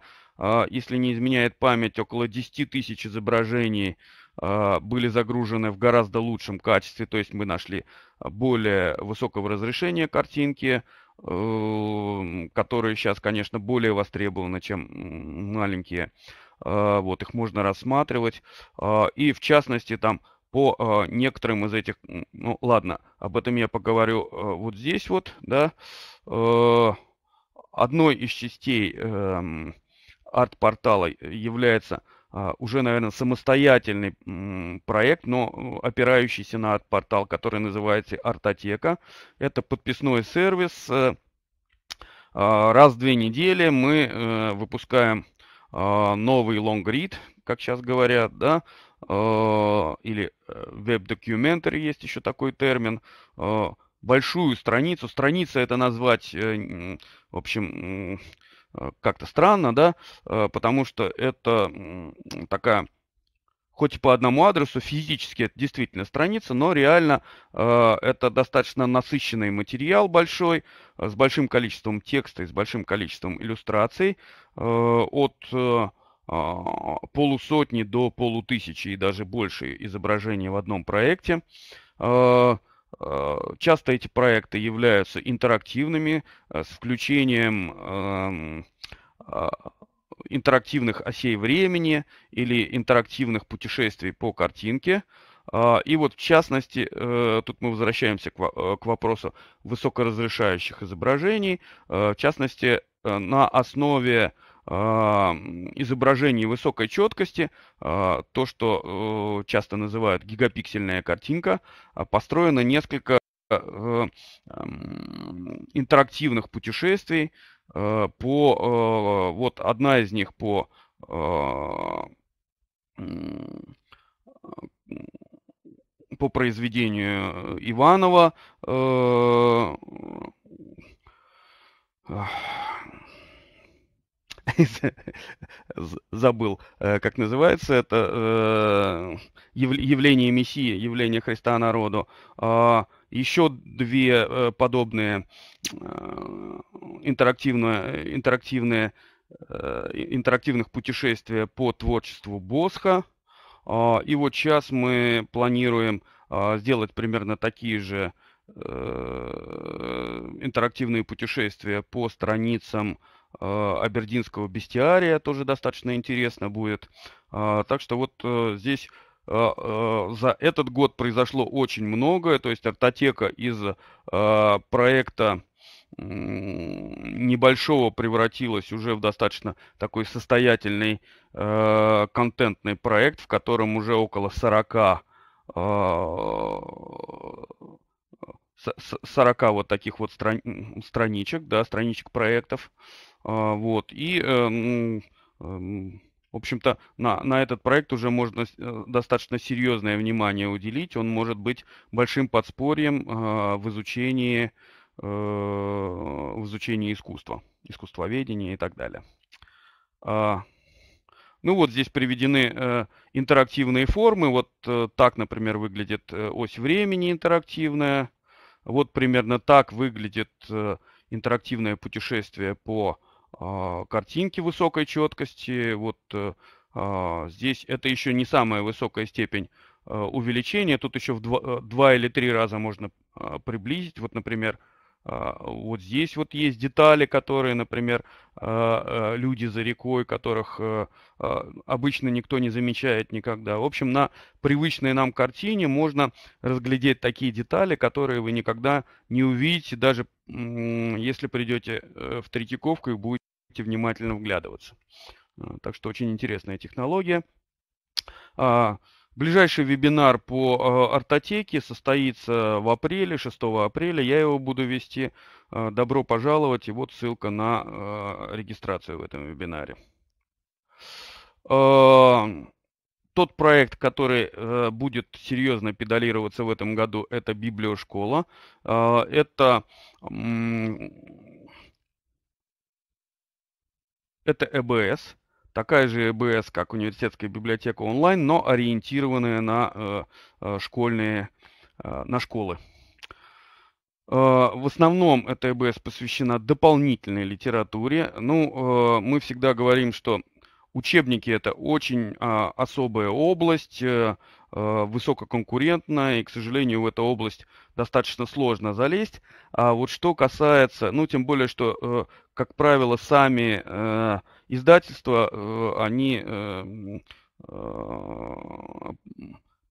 если не изменяет память, около 10 тысяч изображений – а, были загружены в гораздо лучшем качестве, то есть мы нашли а, более высокого разрешения картинки, эм, которые сейчас, конечно, более востребованы, чем маленькие. А, вот их можно рассматривать. И в частности там по некоторым из этих, ну ладно, об этом я поговорю вот здесь вот, да, одной из частей эм, арт-портала является а, уже, наверное, самостоятельный проект, но опирающийся на портал, который называется Артотека. Это подписной сервис. Э, а, раз в две недели мы э, выпускаем а, новый лонгрид, как сейчас говорят, да, или веб-документарь, э, есть еще такой термин, большую страницу. Страница это назвать, в общем, Э, как-то странно, да, э, потому что это такая, хоть по одному адресу, физически это действительно страница, но реально э, это достаточно насыщенный материал большой, с большим количеством текста и с большим количеством иллюстраций от а, полусотни до полутысячи и даже больше изображений в одном проекте. Э, часто эти проекты являются интерактивными э, с включением эм, а, интерактивных осей времени или интерактивных путешествий по картинке. А, и вот в частности, э, тут мы возвращаемся к вопросу высокоразрешающих изображений. В частности, на основе а, изображений высокой четкости, а, то, что э, часто называют гигапиксельная картинка, а, построено несколько э, интерактивных путешествий э, по вот одна из них по по произведению Иванова забыл, э, как называется это, э, явление Мессии, явление Христа народу. А, еще две э, подобные интерактивные, интерактивные, интерактивных путешествия по творчеству Босха. А, и вот сейчас мы планируем а, сделать примерно такие же интерактивные путешествия по страницам а, абердинского бестиария, тоже достаточно интересно будет. А, так что вот э, здесь а, за этот год произошло очень многое, то есть Артотека из проекта небольшого превратилась уже в достаточно такой состоятельный контентный проект, в котором уже около 40, э, 40 вот таких вот страничек, да, страничек проектов. А, вот. И эм, эм, в общем-то, на, на этот проект уже можно э, достаточно серьезное внимание уделить. Он может быть большим подспорьем а, в, изучении, э, в изучении искусства, искусствоведения и так далее. А, ну вот здесь приведены э, интерактивные формы. Вот э, так, например, выглядит э, ось времени интерактивная. Вот примерно так выглядит э, интерактивное путешествие по э, а, картинки высокой четкости. Вот э, а, здесь это еще не самая высокая степень э, увеличения. Тут еще в два 2 э, или три раза можно а, приблизить. Вот, например, а, вот здесь вот есть детали, которые, например, а, а, люди за рекой, которых э, обычно никто не замечает никогда. В общем, на привычной нам картине можно разглядеть такие детали, которые вы никогда не увидите, даже если придете э, в Третьяковку и будете внимательно вглядываться. Так что очень интересная технология. Ближайший вебинар по артотеке э, состоится в апреле, 6 апреля. Я его буду вести. Э, добро пожаловать. И вот ссылка на э, регистрацию в этом вебинаре. Тот проект, который будет серьезно педалироваться в этом году, это библиошкола. Это это ЭБС, Такая же ЭБС, как университетская библиотека онлайн, но ориентированная на э, э, школьные, э, на школы. В основном эта ЭБС посвящена дополнительной литературе. Ну, мы всегда говорим, что учебники это очень а, особая область, высококонкурентная, и, к сожалению, в эту область достаточно сложно залезть. А вот что касается, ну, тем более, что, как правило, сами Издательства, э, они эм, э,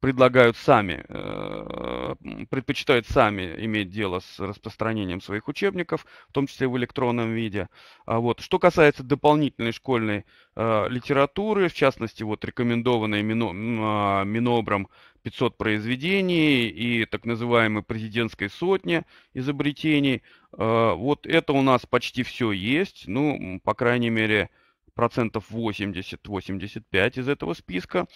предлагают сами, э, предпочитают сами иметь дело с распространением своих учебников, в том числе в электронном виде. А вот. Что касается дополнительной школьной литературы, в частности, вот рекомендованные а, Минобром 500 произведений и так называемой президентской сотни изобретений, вот это у нас почти все есть, ну, по крайней мере, процентов 80-85 из этого списка.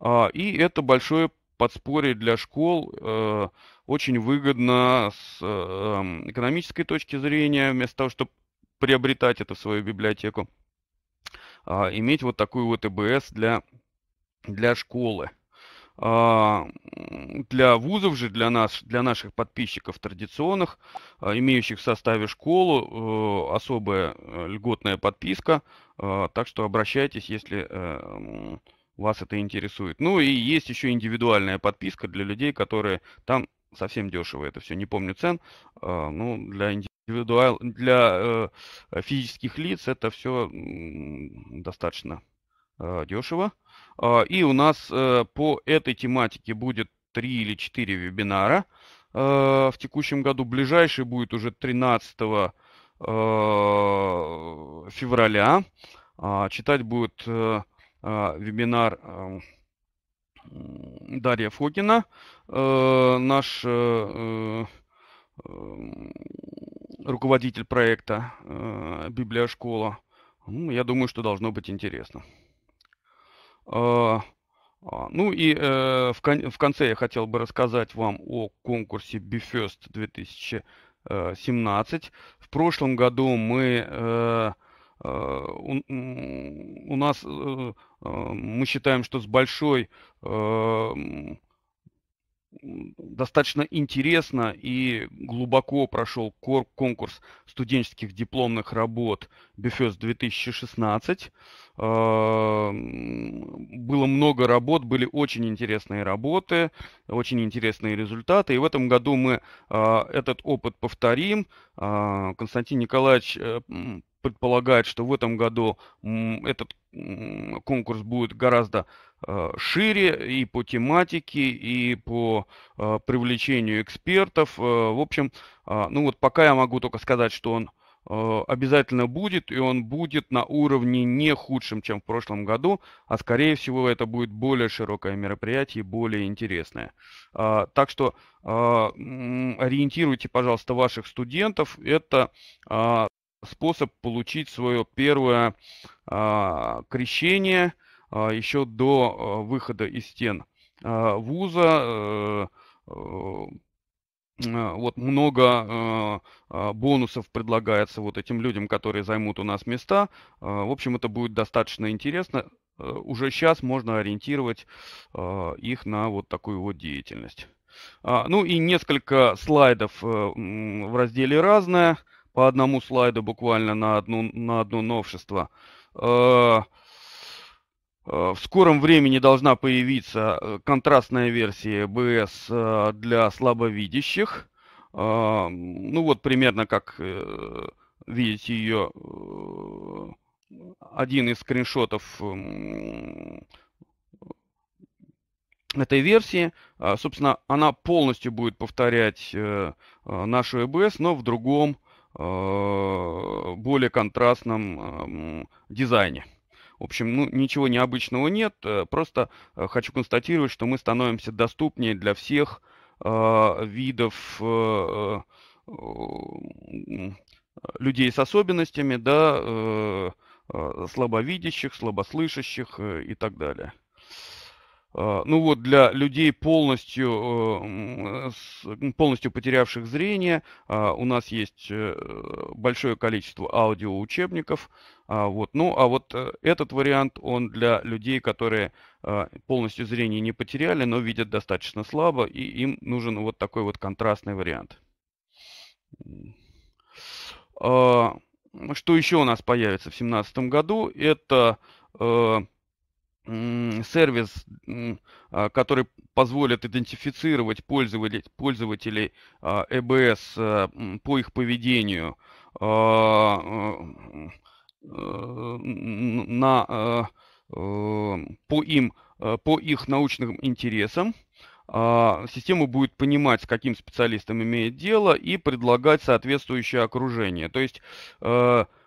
А, и это большое подспорье для школ э, очень выгодно с э, эм, экономической точки зрения, вместо того, чтобы приобретать это в свою библиотеку, а, иметь вот такую вот ЭБС для, для школы. А, для вузов же, для нас, для наших подписчиков традиционных, а, имеющих в составе школу, э, особая э, льготная подписка. А, так что обращайтесь, если э, вас это интересует. Ну и есть еще индивидуальная подписка для людей, которые там совсем дешево это все, не помню цен. Ну, для индивидуал, для физических лиц это все достаточно Э, дешево. А, и у нас э, по этой тематике будет 3 или 4 вебинара э, в текущем году. Ближайший будет уже 13 февраля. А, читать будет вебинар эм, Дарья Фокина, наш руководитель проекта Библия Школа. Ну, я думаю, что должно быть интересно. А, а, ну и э, в, конце я хотел бы рассказать вам о конкурсе BeFirst 2017. В прошлом году мы э, э, у, нас мы считаем, что с большой достаточно интересно и глубоко прошел конкурс студенческих дипломных работ бифест 2016. А, было много работ, были очень интересные работы, очень интересные результаты. И в этом году мы а, этот опыт повторим. А, Константин Николаевич э, предполагает, что в этом году этот конкурс будет гораздо Э, шире и по тематике, и по э, привлечению экспертов. Э, в общем, а, ну вот пока я могу только сказать, что он обязательно будет, и он будет на уровне не худшем, чем в прошлом году, а скорее всего это будет более широкое мероприятие, более интересное. А, так что а, ориентируйте, пожалуйста, ваших студентов. Это способ получить свое первое крещение – а, еще до а, выхода из стен а, вуза. Э, э, вот много бонусов предлагается вот этим людям, которые займут у нас места. В общем, это будет достаточно интересно. Э, уже сейчас можно ориентировать их на вот такую вот деятельность. Ну и несколько слайдов в разделе «Разное». По одному слайду буквально на одно, на одно новшество. Э, в скором времени должна появиться э, контрастная версия БС э, для слабовидящих. Ну вот примерно как видите ее один из скриншотов эм, этой версии. А, собственно, она полностью будет повторять нашу ЭБС, но в другом, более контрастном эм, дизайне. В общем, ну, ничего необычного нет, э, просто э, хочу констатировать, что мы становимся доступнее для всех э, видов э, э людей с особенностями, да, слабовидящих, слабослышащих и так далее. А, ну вот для людей, полностью, э, полностью потерявших зрение, а, у нас есть э, большое количество аудиоучебников. А, вот. Ну а вот э, этот вариант, он для людей, которые полностью зрение не потеряли, но видят достаточно слабо, и им нужен вот такой вот контрастный вариант. Что еще у нас появится в 2017 году? Это сервис, а, который позволит идентифицировать пользователей, пользователей ЭБС а, по их поведению а, на, по, им, по их научным интересам. Система будет понимать, с каким специалистом имеет дело и предлагать соответствующее окружение. То есть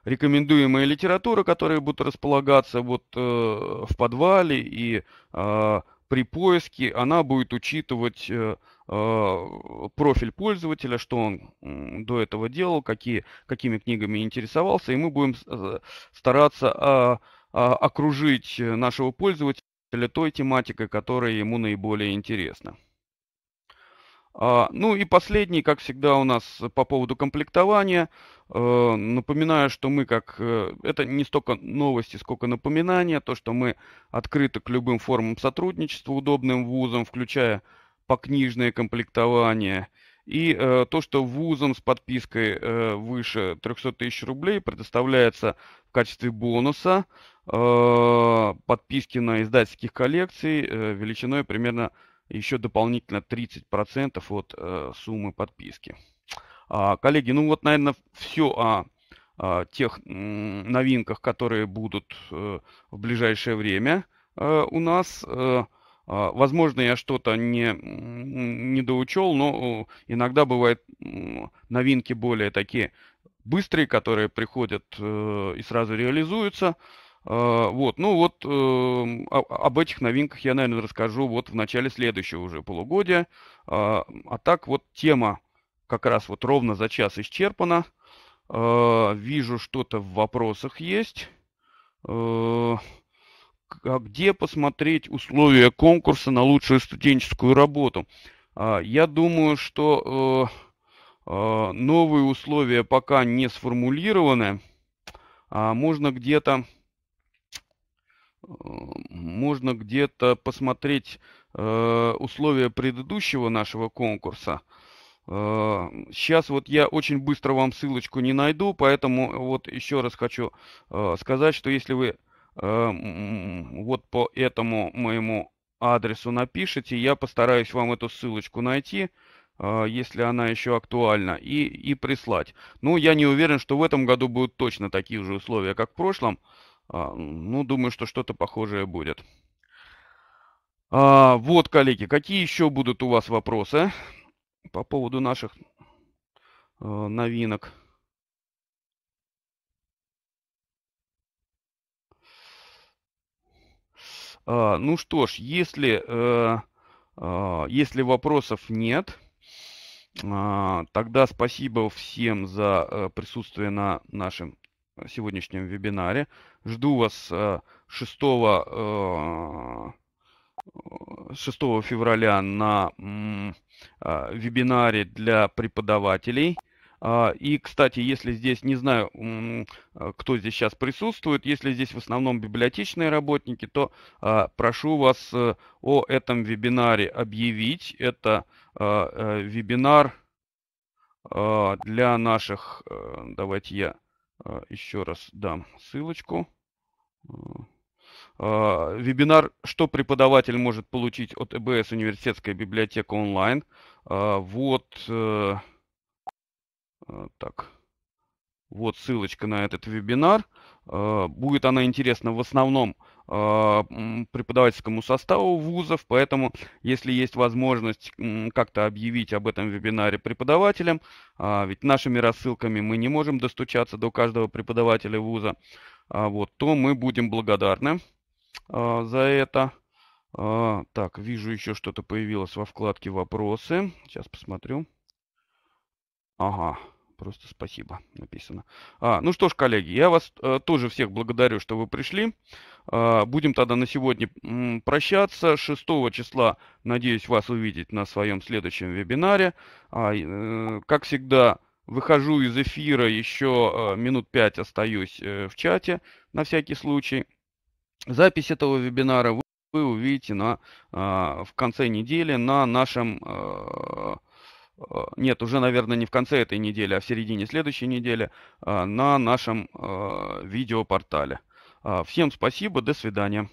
рекомендуемая литература, которая будет располагаться вот э, в подвале и а, при поиске она будет учитывать э, а, профиль пользователя, что он до этого делал, какие, какими книгами интересовался, и мы будем э, стараться а, а, окружить нашего пользователя той тематикой, которая ему наиболее интересна. А, ну и последний, как всегда, у нас по поводу комплектования. Э, напоминаю, что мы как... Э, это не столько новости, сколько напоминания. То, что мы открыты к любым формам сотрудничества, удобным вузам, включая покнижное комплектование. И э, то, что вузам с подпиской выше 300 тысяч рублей предоставляется в качестве бонуса подписки на издательских коллекций величиной примерно еще дополнительно 30% от э, суммы подписки. А, коллеги, ну вот, наверное, все о, о тех новинках, которые будут э, в ближайшее время э, у нас. Э, а, Возможно, я что-то не, не доучел, но э, иногда бывают новинки более такие быстрые, которые приходят э, и сразу реализуются. А, вот, ну вот эм, об этих новинках я, наверное, расскажу вот в начале следующего уже полугодия. А, а, так вот тема как раз вот ровно за час исчерпана. А, вижу, что-то в вопросах есть. где посмотреть условия конкурса на лучшую студенческую работу? я думаю, что э, э, новые условия пока не сформулированы. можно где-то можно где-то посмотреть э, условия предыдущего нашего конкурса. Сейчас э, вот я очень быстро вам ссылочку не найду, поэтому вот еще раз хочу э, сказать, что если вы вот по этому моему адресу напишите, я постараюсь вам эту ссылочку найти, если она еще актуальна, и, и прислать. Ну, я не уверен, что в этом году будут точно такие же условия, как в прошлом, а, ну, думаю, что что-то похожее будет. А, вот, коллеги, какие еще будут у вас вопросы по поводу наших э, новинок? А, ну что ж, если, э, э, если вопросов нет, тогда спасибо всем за э, присутствие на нашем сегодняшнем вебинаре. Жду вас 6, э, 6 э, э, февраля на вебинаре для преподавателей. А, и, кстати, если здесь, не знаю, кто здесь сейчас присутствует, если здесь в основном библиотечные работники, то прошу вас о этом вебинаре объявить. Это вебинар для наших, давайте я а, Еще раз дам ссылочку. А, э, вебинар «Что преподаватель может получить от ЭБС Университетская библиотека онлайн». А, вот, э, так, вот ссылочка на этот вебинар. Э, будет она интересна в основном э, преподавательскому составу вузов, поэтому если есть возможность как-то объявить об этом вебинаре преподавателям, а, ведь нашими рассылками мы не можем достучаться до каждого преподавателя вуза, а вот, то мы будем благодарны а, за это. Так, вижу еще что-то появилось во вкладке «Вопросы». Сейчас посмотрю. Ага. Просто спасибо написано. А, ну что ж, коллеги, я вас э, тоже всех благодарю, что вы пришли. Э, будем тогда на сегодня м, прощаться. 6 числа, надеюсь, вас увидеть на своем следующем вебинаре. А, э, как всегда, выхожу из эфира, еще э, минут 5 остаюсь э, в чате на всякий случай. Запись этого вебинара вы, вы увидите на, э, в конце недели на нашем э, а, нет, уже, наверное, не в конце этой недели, а в середине следующей недели а, на нашем а, видеопортале. Всем спасибо, до свидания.